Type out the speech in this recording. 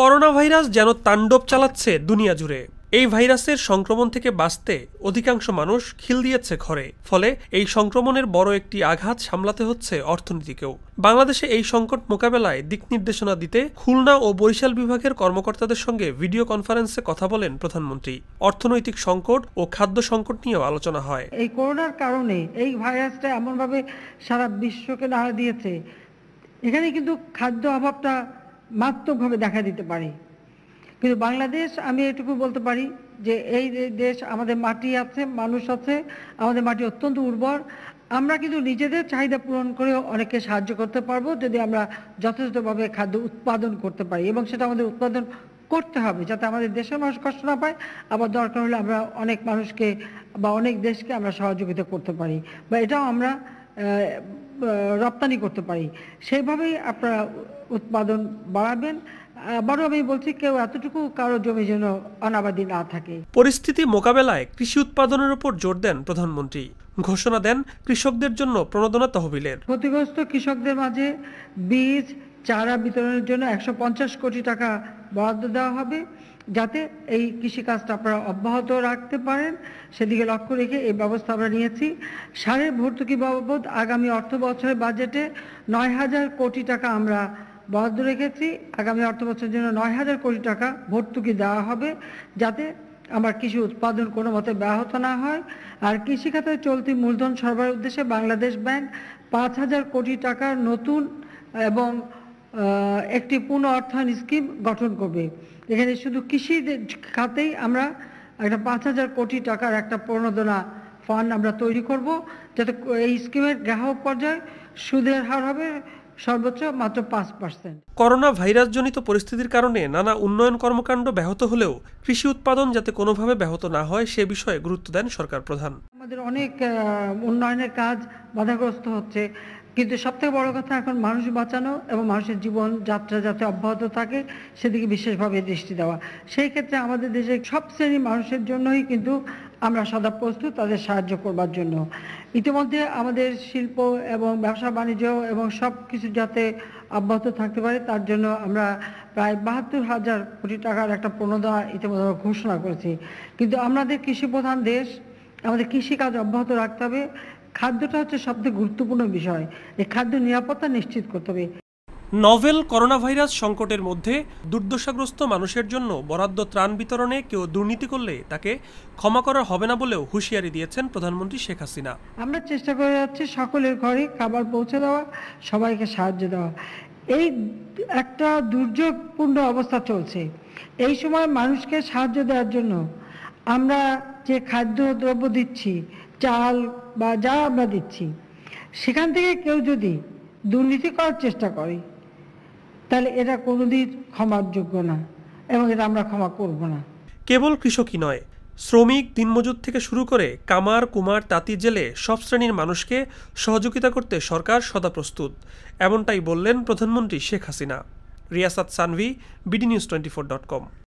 corona virus যেন তাণ্ডব চালাচ্ছে দুনিয়া জুড়ে এই ভাইরাসের সংক্রমণ থেকে বাঁচতে অধিকাংশ মানুষ খিল দিয়েছে ঘরে ফলে এই সংক্রমণের বড় একটি আঘাত সামলাতে হচ্ছে অর্থনীতিকেও বাংলাদেশে এই সংকট মোকাবেলায় দিক নির্দেশনা দিতে খুলনা ও বরিশাল বিভাগের কর্মকর্তাদের সঙ্গে ভিডিও কনফারেন্সে কথা বলেন প্রধানমন্ত্রী অর্থনৈতিক সংকট ও খাদ্য সংকট নিয়েও আলোচনা হয় এই করোনার কারণে এই ভাইরাসটা এমনভাবে সারা বিশ্বকে নাড়া দিয়েছে এখানে কিন্তু খাদ্য অভাবটা মারাত্মকভাবে দেখা দিতে পারি কিন্তু বাংলাদেশ আমি এটুকু বলতে পারি যে এই দেশ আমাদের মাটি আছে মানুষ আছে আমাদের মাটি অত্যন্ত উর্বর আমরা কিন্তু নিজেদের চাহিদা পূরণ করে অনেকে সাহায্য করতে পারবো যদি আমরা যথেষ্টভাবে খাদ্য উৎপাদন করতে পারি এবং সেটা আমাদের উৎপাদন করতে হবে যাতে আমাদের দেশের মানুষ কষ্ট না পায় আবার দরকার হলে আমরা অনেক মানুষকে বা অনেক দেশকে আমরা সহযোগিতা করতে পারি বা এটাও আমরা রপ্তানি করতে পারি সেইভাবেই আপনারা উৎপাদন বাড়াবেন আবারও আমি বলছি কেউ এতটুকু কারো জমি যেন অনাবাদি না থাকে পরিস্থিতি মোকাবেলায় কৃষি উৎপাদনের উপর জোর দেন প্রধানমন্ত্রী ঘোষণা দেন কৃষকদের জন্য প্রণোদনা তহবিলের ক্ষতিগ্রস্ত কৃষকদের মাঝে বীজ চারা বিতরণের জন্য একশো কোটি টাকা বরাদ্দ দেওয়া হবে যাতে এই কৃষিকাজটা আপনারা অব্যাহত রাখতে পারেন সেদিকে লক্ষ্য রেখে এই ব্যবস্থা আমরা নিয়েছি সারের ভর্তুকি বাবদ আগামী অর্থ বছরের বাজেটে নয় হাজার কোটি টাকা আমরা বরাদ্দ রেখেছি আগামী অর্থ বছরের জন্য নয় হাজার কোটি টাকা ভর্তুকি দেওয়া হবে যাতে আমার কৃষি উৎপাদন কোনো মতে ব্যাহত না হয় আর কৃষিখাতে চলতি মূলধন সরবরাহের উদ্দেশ্যে বাংলাদেশ ব্যাংক পাঁচ হাজার কোটি টাকার নতুন এবং একটি পূর্ণ অর্থায়ন স্কিম গঠন করবে এখানে শুধু কৃষি খাতেই আমরা একটা পাঁচ হাজার কোটি টাকার একটা প্রণোদনা ফান্ড আমরা তৈরি করব যাতে এই স্কিমের গ্রাহক পর্যায়ে সুদের হার হবে সর্বোচ্চ মাত্র পাঁচ পার্সেন্ট করোনা ভাইরাসজনিত পরিস্থিতির কারণে নানা উন্নয়ন কর্মকাণ্ড ব্যাহত হলেও কৃষি উৎপাদন যাতে কোনোভাবে ব্যাহত না হয় সে বিষয়ে গুরুত্ব দেন সরকার প্রধান আমাদের অনেক উন্নয়নের কাজ বাধাগ্রস্ত হচ্ছে কিন্তু সবথেকে বড় কথা এখন মানুষ বাঁচানো এবং মানুষের জীবন যাত্রা যাতে অব্যাহত থাকে সেদিকে বিশেষভাবে দৃষ্টি দেওয়া সেই ক্ষেত্রে আমাদের দেশে সব শ্রেণীর মানুষের জন্যই কিন্তু আমরা সদা প্রস্তুত তাদের সাহায্য করবার জন্য ইতিমধ্যে আমাদের শিল্প এবং ব্যবসা বাণিজ্য এবং সব কিছু যাতে অব্যাহত থাকতে পারে তার জন্য আমরা প্রায় বাহাত্তর হাজার কোটি টাকার একটা প্রণোদা ইতিমধ্যে ঘোষণা করেছি কিন্তু আমাদের কৃষি প্রধান দেশ আমাদের কৃষিকাজ অব্যাহত রাখতে হবে খাদ্যটা হচ্ছে সবচেয়ে গুরুত্বপূর্ণ বিষয় এই খাদ্য নিরাপত্তা নিশ্চিত করতে হবে নভেল করোনা ভাইরাস সংকটের মধ্যে দুর্দশাগ্রস্ত মানুষের জন্য বরাদ্দ ত্রাণ বিতরণে কেউ দুর্নীতি করলে তাকে ক্ষমা করা হবে না বলেও হুঁশিয়ারি দিয়েছেন প্রধানমন্ত্রী শেখ হাসিনা আমরা চেষ্টা করে যাচ্ছি সকলের ঘরে খাবার পৌঁছে দেওয়া সবাইকে সাহায্য দেওয়া এই একটা দুর্যোগপূর্ণ অবস্থা চলছে এই সময় মানুষকে সাহায্য দেওয়ার জন্য আমরা যে খাদ্য দ্রব্য দিচ্ছি চাল বা যা আমরা দিচ্ছি সেখান থেকে কেউ যদি দুর্নীতি করার চেষ্টা করে তাহলে এটা কোনোদিন ক্ষমার যোগ্য না এবং এটা আমরা ক্ষমা করব না কেবল কৃষকই নয় শ্রমিক দিনমজুর থেকে শুরু করে কামার কুমার তাঁতি জেলে সব শ্রেণীর মানুষকে সহযোগিতা করতে সরকার সদা প্রস্তুত এমনটাই বললেন প্রধানমন্ত্রী Sheikh Hasina Riasat Sanvi BD news twenty four dot কম